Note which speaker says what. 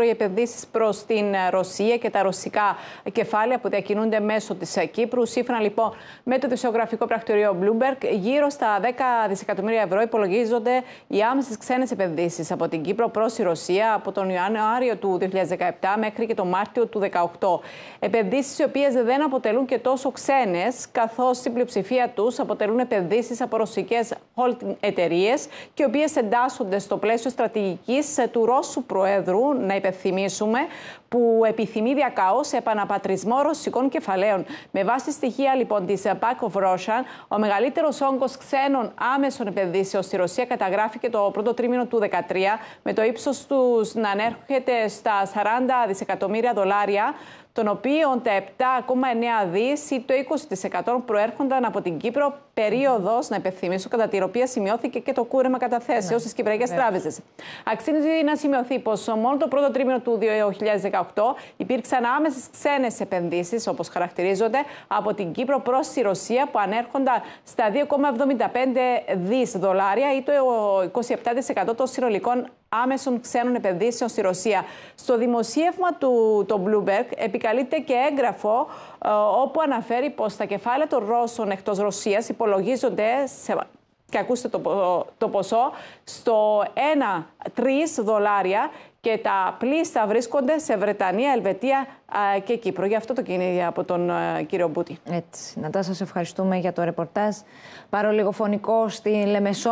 Speaker 1: Οι επενδύσεις προς την ε, Ρωσία και τα ρωσικά κεφάλαια που διακινούνται μέσω της ε, Κύπρου. Σύμφωνα λοιπόν με το δημοσιογραφικό πρακτορείο Bloomberg, γύρω στα 10 δισεκατομμύρια ευρώ υπολογίζονται οι άμεσες ξένες επενδύσεις από την Κύπρο προς τη Ρωσία από τον Ιανουάριο του 2017 μέχρι και τον Μάρτιο του 2018. Επενδύσεις οι οποίες δεν αποτελούν και τόσο ξένες, καθώς στην πλειοψηφία τους αποτελούν επενδύσεις από ρωσικές holding εταιρείες και οι οποίες εντάσσονται στο πλαίσιο στρατηγικής ε, του Ρώσου Προέδρου, να υπενθυμίσουμε, που επιθυμεί διακαώς επαναπατρισμό ρωσικών κεφαλαίων. Με βάση στοιχεία λοιπόν της Pack ε, of Russia, ο μεγαλύτερος όγκος ξένων άμεσων επενδύσεων στη Ρωσία καταγράφηκε το πρώτο τρίμηνο του 2013, με το ύψος τους να ανέρχεται στα 40 δισεκατομμύρια δολάρια, των οποίων τα 7,9 δις ή το 20% προέρχονταν από την Κύπρο, περίοδος, να υπενθυμίσω, κατά τη η οποία σημειώθηκε και το κούρεμα καταθέσεων ναι. στις κυπριακές τράπεζες. Αξίζει να σημειωθεί πως μόνο το πρώτο τρίμηνο του 2018 υπήρξαν άμεσες ξένες επενδύσεις, όπως χαρακτηρίζονται, από την Κύπρο προς τη Ρωσία που ανέρχονταν στα 2,75 δις δολάρια ή το 27% των συνολικών άμεσων ξένων επενδύσεων στη Ρωσία. Στο δημοσίευμα του το Bloomberg επικαλείται και έγγραφο ε, όπου αναφέρει πως τα κεφάλαια των Ρώσων εκτός Ρωσίας υπολογίζονται σε και ακούστε το, ποσό, στο 1-3 δολάρια και τα πλήστα βρίσκονται σε Βρετανία, Ελβετία και Κύπρο. Γι' αυτό το κίνημα από τον ε, κύριο Μπούτη. Έτσι. Να τα σας ευχαριστούμε για το ρεπορτάζ. Πάρω λίγο φωνικό στη Λεμεσό.